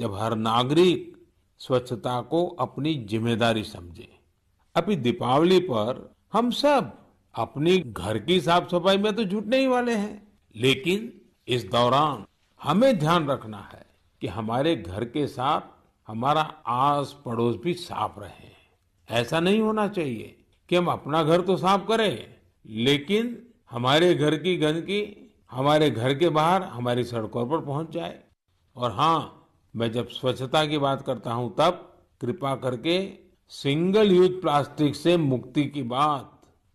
जब हर नागरिक स्वच्छता को अपनी जिम्मेदारी समझे अभी दीपावली पर हम सब अपनी घर की साफ सफाई में तो जुटने ही वाले हैं लेकिन इस दौरान हमें ध्यान रखना है कि हमारे घर के साथ हमारा आस पड़ोस भी साफ रहे ऐसा नहीं होना चाहिए कि हम अपना घर तो साफ करें लेकिन हमारे घर की गंदगी हमारे घर के बाहर हमारी सड़कों पर पहुंच जाए और हाँ मैं जब स्वच्छता की बात करता हूं तब कृपा करके सिंगल यूज प्लास्टिक से मुक्ति की बात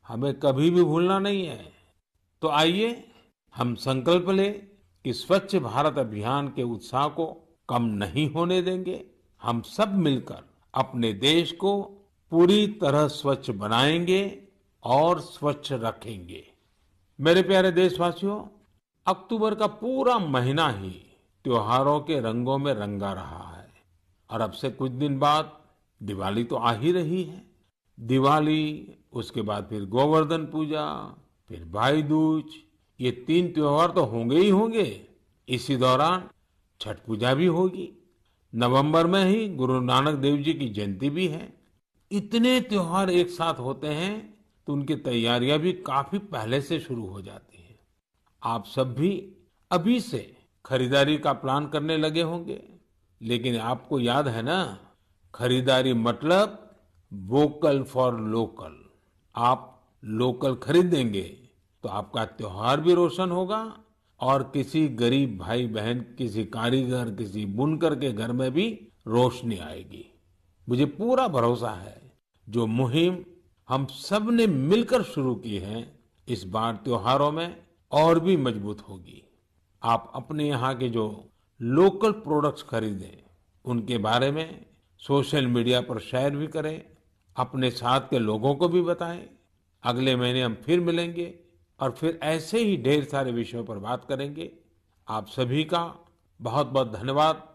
हमें कभी भी भूलना नहीं है तो आइए हम संकल्प लें कि स्वच्छ भारत अभियान के उत्साह को कम नहीं होने देंगे हम सब मिलकर अपने देश को पूरी तरह स्वच्छ बनाएंगे और स्वच्छ रखेंगे मेरे प्यारे देशवासियों अक्टूबर का पूरा महीना ही त्योहारों के रंगों में रंगा रहा है और अब से कुछ दिन बाद दिवाली तो आ ही रही है दिवाली उसके बाद फिर गोवर्धन पूजा फिर भाई दूज ये तीन त्योहार तो होंगे ही होंगे इसी दौरान छठ पूजा भी होगी नवंबर में ही गुरु नानक देव जी की जयंती भी है इतने त्योहार एक साथ होते हैं तो उनकी तैयारियां भी काफी पहले से शुरू हो जाती हैं आप सब भी अभी से खरीदारी का प्लान करने लगे होंगे लेकिन आपको याद है ना खरीदारी मतलब वोकल फॉर लोकल आप लोकल खरीदेंगे तो आपका त्योहार भी रोशन होगा और किसी गरीब भाई बहन किसी कारीगर किसी बुनकर के घर में भी रोशनी आएगी मुझे पूरा भरोसा है जो मुहिम हम सब ने मिलकर शुरू की है इस बार त्योहारों में और भी मजबूत होगी आप अपने यहाँ के जो लोकल प्रोडक्ट्स खरीदें उनके बारे में सोशल मीडिया पर शेयर भी करें अपने साथ के लोगों को भी बताएं अगले महीने हम फिर मिलेंगे और फिर ऐसे ही ढेर सारे विषयों पर बात करेंगे आप सभी का बहुत बहुत धन्यवाद